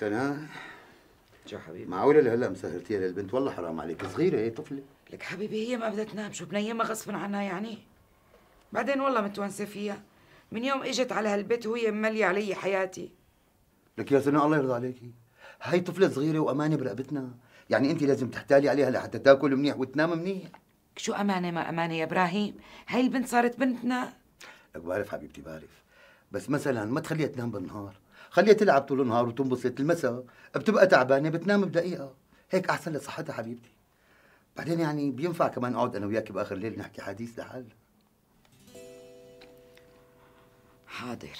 سنة شو حبيبي معقولة لهلا مسهرتيها للبنت والله حرام عليك صغيرة هي إيه، طفلة لك حبيبي هي ما بدها تنام شو بنيمها غصب عنها يعني بعدين والله متونسة فيها من يوم اجت على هالبيت وهي ممالية علي حياتي لك يا سنة الله يرضى عليكي هاي طفلة صغيرة وأمانة برقبتنا يعني أنت لازم تحتالي عليها لحتى تاكل منيح وتنام منيح شو أمانة ما أمانة يا إبراهيم هاي البنت صارت بنتنا لك بعرف حبيبتي بعرف بس مثلا ما تخليها تنام بالنهار خليها تلعب طول النهار وتنبسط المساء بتبقى تعبانه بتنام بدقيقه هيك احسن لصحتها حبيبتي بعدين يعني بينفع كمان اقعد انا وياك باخر الليل نحكي حديث لحال حاضر